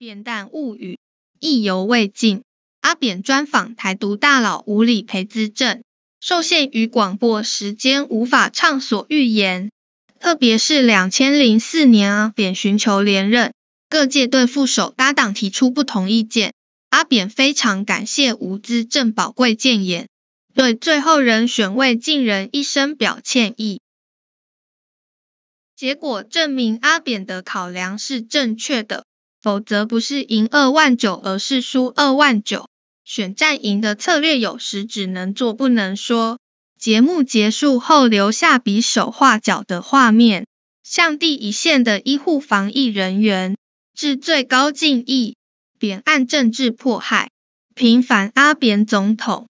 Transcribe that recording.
扁担物语意犹未尽，阿扁专访台独大佬吴理培资政，受限于广播时间无法畅所欲言。特别是两千零四年阿扁寻求连任，各界对副手搭档提出不同意见。阿扁非常感谢吴资政宝贵谏言，对最后人选未尽人一生表歉意。结果证明阿扁的考量是正确的。否则不是赢二万九，而是输二万九。选战赢的策略有时只能做不能说。节目结束后留下比手画脚的画面，向第一线的医护防疫人员致最高敬意。扁案政治迫害，平反阿扁总统。